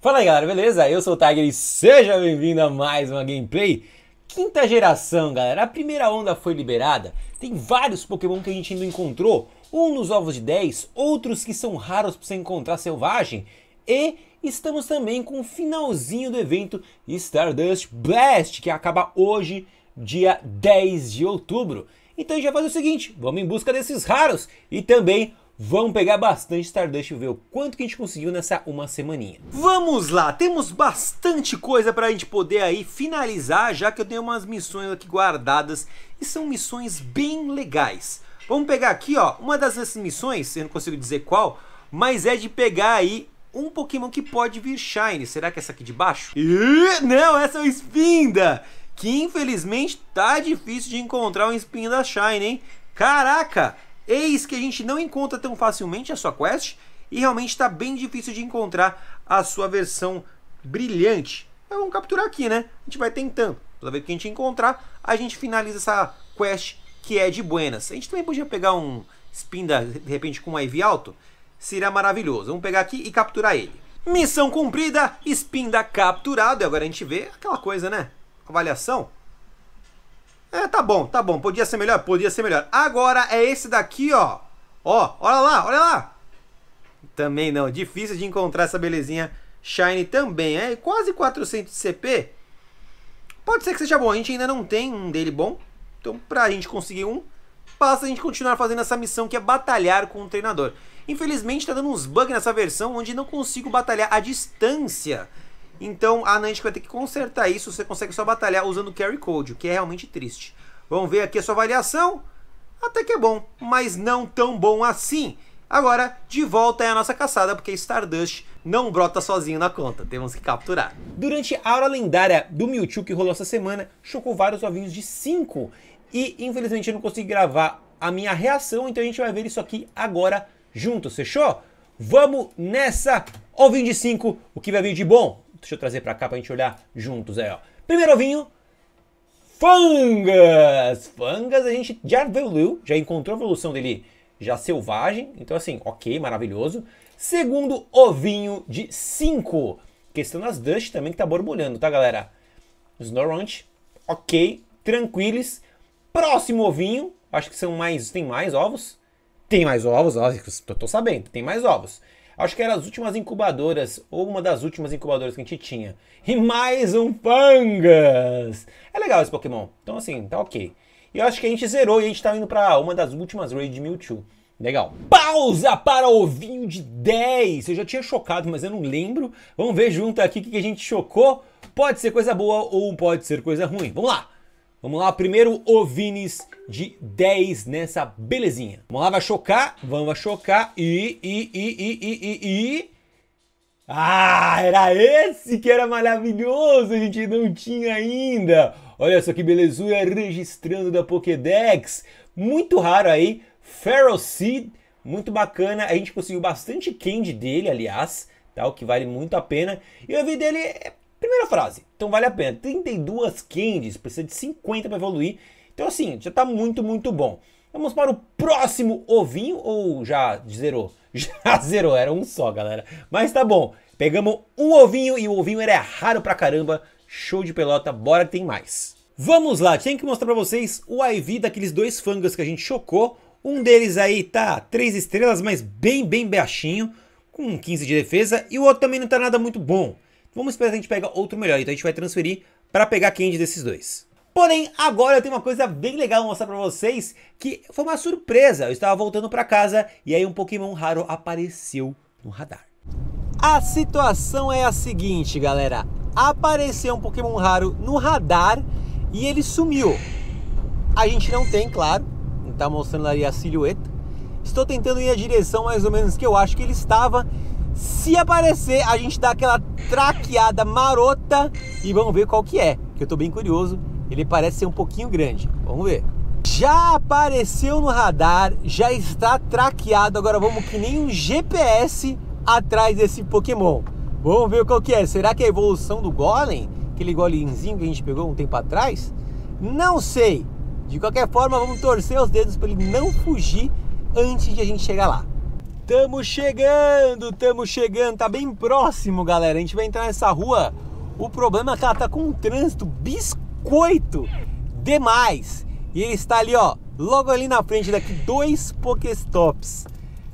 Fala aí galera, beleza? Eu sou o Tiger e seja bem-vindo a mais uma gameplay. Quinta geração, galera. A primeira onda foi liberada. Tem vários Pokémon que a gente ainda encontrou. Um nos ovos de 10, outros que são raros para você encontrar selvagem. E estamos também com o finalzinho do evento Stardust Blast, que acaba hoje, dia 10 de outubro. Então a gente vai fazer o seguinte, vamos em busca desses raros e também Vamos pegar bastante Stardust e ver o quanto que a gente conseguiu nessa uma semaninha. Vamos lá, temos bastante coisa para a gente poder aí finalizar, já que eu tenho umas missões aqui guardadas e são missões bem legais. Vamos pegar aqui, ó, uma dessas missões, eu não consigo dizer qual, mas é de pegar aí um Pokémon que pode vir Shine. Será que é essa aqui de baixo? não, essa é o Spinda! que infelizmente tá difícil de encontrar o um espinho da Shine, hein? Caraca! Eis que a gente não encontra tão facilmente a sua quest e realmente está bem difícil de encontrar a sua versão brilhante. Mas vamos capturar aqui, né? A gente vai tentando. Toda vez que a gente encontrar, a gente finaliza essa quest que é de buenas. A gente também podia pegar um spin da, de repente com um IV alto. Seria maravilhoso. Vamos pegar aqui e capturar ele. Missão cumprida, Spinda capturado. E agora a gente vê aquela coisa, né? avaliação. É, tá bom, tá bom. Podia ser melhor? Podia ser melhor. Agora é esse daqui, ó. Ó, olha lá, olha lá. Também não. Difícil de encontrar essa belezinha Shine também. É quase 400 de CP. Pode ser que seja bom. A gente ainda não tem um dele bom. Então, pra gente conseguir um, passa a gente continuar fazendo essa missão que é batalhar com o treinador. Infelizmente, tá dando uns bugs nessa versão onde não consigo batalhar à distância. Então a Niantic vai ter que consertar isso. Você consegue só batalhar usando o carry code, o que é realmente triste. Vamos ver aqui a sua avaliação. Até que é bom, mas não tão bom assim. Agora, de volta é a nossa caçada, porque Stardust não brota sozinho na conta, temos que capturar. Durante a aula lendária do Mewtwo que rolou essa semana, chocou vários ovinhos de 5, e infelizmente eu não consegui gravar a minha reação, então a gente vai ver isso aqui agora juntos, fechou? Vamos nessa! Ovinho de 5, o que vai vir de bom? Deixa eu trazer para cá para a gente olhar juntos aí, ó. Primeiro ovinho, Fangas! Fangas a gente já evoluiu, já encontrou a evolução dele já selvagem. Então, assim, ok, maravilhoso. Segundo ovinho de 5. Questão das Dust também que tá borbulhando, tá, galera? Snorunt, ok, tranquilos. Próximo ovinho, acho que são mais. Tem mais ovos? Tem mais ovos, ó, tô, tô sabendo, tem mais ovos. Acho que era as últimas incubadoras, ou uma das últimas incubadoras que a gente tinha. E mais um Pangas! É legal esse Pokémon. Então, assim, tá ok. E eu acho que a gente zerou e a gente tá indo pra uma das últimas raids de Mewtwo. Legal. Pausa para vinho de 10. Eu já tinha chocado, mas eu não lembro. Vamos ver junto aqui o que a gente chocou. Pode ser coisa boa ou pode ser coisa ruim. Vamos lá. Vamos lá, primeiro Ovinis de 10 nessa belezinha. Vamos lá, vai chocar, vamos chocar e, e, e, e, e, e, Ah, era esse que era maravilhoso, a gente não tinha ainda. Olha só que belezura, registrando da Pokédex. Muito raro aí, Feral Seed, muito bacana. A gente conseguiu bastante candy dele, aliás, tá? o que vale muito a pena. E o vi dele é Primeira frase, então vale a pena. 32 candies, precisa de 50 para evoluir. Então assim, já está muito, muito bom. Vamos para o próximo ovinho ou já zerou? Já zerou, era um só, galera. Mas tá bom, pegamos um ovinho e o ovinho era raro pra caramba. Show de pelota, bora que tem mais. Vamos lá, tinha que mostrar pra vocês o IV daqueles dois fangas que a gente chocou. Um deles aí tá 3 estrelas, mas bem, bem baixinho, com 15 de defesa. E o outro também não tá nada muito bom. Vamos esperar que a gente pega outro melhor. Então a gente vai transferir para pegar Candy desses dois. Porém, agora eu tenho uma coisa bem legal pra mostrar pra vocês, que foi uma surpresa. Eu estava voltando pra casa e aí um Pokémon raro apareceu no radar. A situação é a seguinte, galera. Apareceu um Pokémon raro no radar e ele sumiu. A gente não tem, claro. não Tá mostrando ali a silhueta. Estou tentando ir a direção mais ou menos que eu acho que ele estava se aparecer, a gente dá aquela traqueada marota e vamos ver qual que é, que eu tô bem curioso. Ele parece ser um pouquinho grande. Vamos ver. Já apareceu no radar, já está traqueado. Agora vamos que nem um GPS atrás desse Pokémon. Vamos ver qual que é. Será que é a evolução do Golem? Aquele golemzinho que a gente pegou um tempo atrás? Não sei. De qualquer forma, vamos torcer os dedos para ele não fugir antes de a gente chegar lá. Tamo chegando, tamo chegando, tá bem próximo, galera. A gente vai entrar nessa rua. O problema é que ela tá com um trânsito biscoito demais. E ele está ali, ó, logo ali na frente daqui, dois Pokéstops.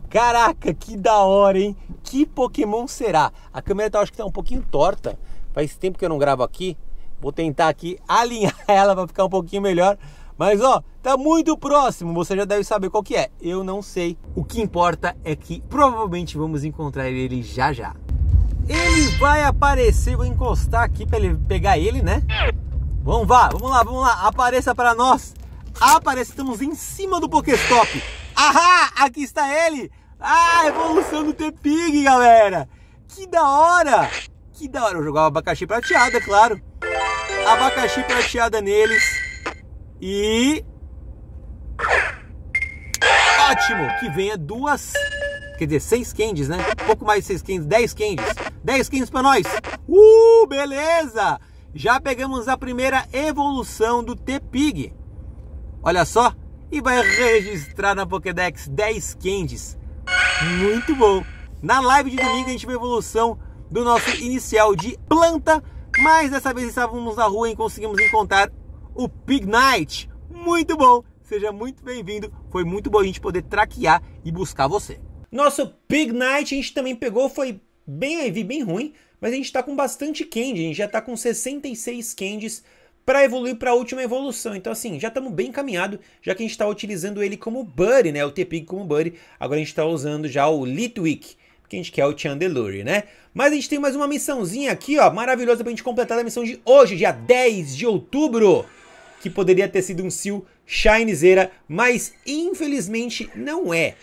Caraca, que da hora, hein? Que Pokémon será? A câmera tá, acho que tá um pouquinho torta. Faz tempo que eu não gravo aqui. Vou tentar aqui alinhar ela pra ficar um pouquinho melhor. Mas ó, tá muito próximo, você já deve saber qual que é. Eu não sei. O que importa é que provavelmente vamos encontrar ele já já. Ele vai aparecer, vou encostar aqui para ele pegar ele, né? Vamos lá, vamos lá, vamos lá. Apareça para nós. Apareça, estamos em cima do Pokéstop. Ahá, aqui está ele. Ah, evolução do T-Pig, galera. Que da hora. Que da hora. Eu jogava abacaxi prateada, é claro. Abacaxi prateada neles. E. Ótimo! Que venha duas. Quer dizer, seis candies, né? Um pouco mais de seis candies, dez candies. Dez candies para nós! Uh, beleza! Já pegamos a primeira evolução do T-Pig. Olha só! E vai registrar na Pokédex 10 candies. Muito bom! Na live de domingo a gente viu a evolução do nosso inicial de planta, mas dessa vez estávamos na rua e conseguimos encontrar o Pig Night. Muito bom, seja muito bem-vindo. Foi muito bom a gente poder traquear e buscar você. Nosso Pig Night a gente também pegou, foi bem IV, bem ruim, mas a gente tá com bastante candy, a gente já tá com 66 candies para evoluir para a última evolução. Então assim, já estamos bem encaminhado, já que a gente está utilizando ele como Buddy, né? O T-Pig como Buddy, agora a gente está usando já o Litwick, que a gente quer o Chandelure, né? Mas a gente tem mais uma missãozinha aqui, ó, maravilhosa pra gente completar a missão de hoje, dia 10 de outubro que poderia ter sido um seal Shinezeira, mas infelizmente não é.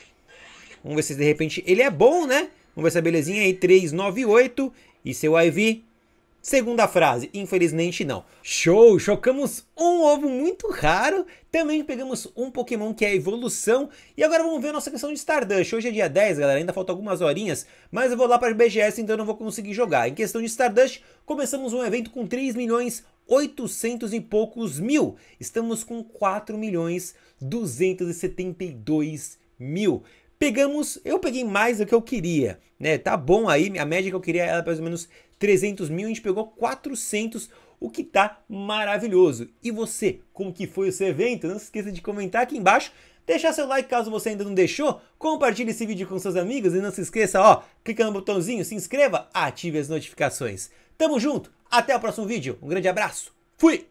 Vamos ver se de repente ele é bom, né? Vamos ver essa belezinha aí, 398 e seu IV. Segunda frase, infelizmente não. Show, chocamos um ovo muito raro, também pegamos um Pokémon que é a evolução, e agora vamos ver a nossa questão de Stardust. Hoje é dia 10, galera, ainda faltam algumas horinhas, mas eu vou lá para a BGS, então eu não vou conseguir jogar. Em questão de Stardust, começamos um evento com 3 milhões 800 e poucos mil. Estamos com 4 milhões 272 mil. Pegamos, eu peguei mais do que eu queria, né? Tá bom aí, a média que eu queria era mais ou menos 300 mil, a gente pegou 400, o que tá maravilhoso. E você, como que foi o seu evento? Não se esqueça de comentar aqui embaixo, deixar seu like caso você ainda não deixou, compartilhe esse vídeo com seus amigos e não se esqueça, ó, clica no botãozinho, se inscreva, ative as notificações. Tamo junto, até o próximo vídeo. Um grande abraço, fui!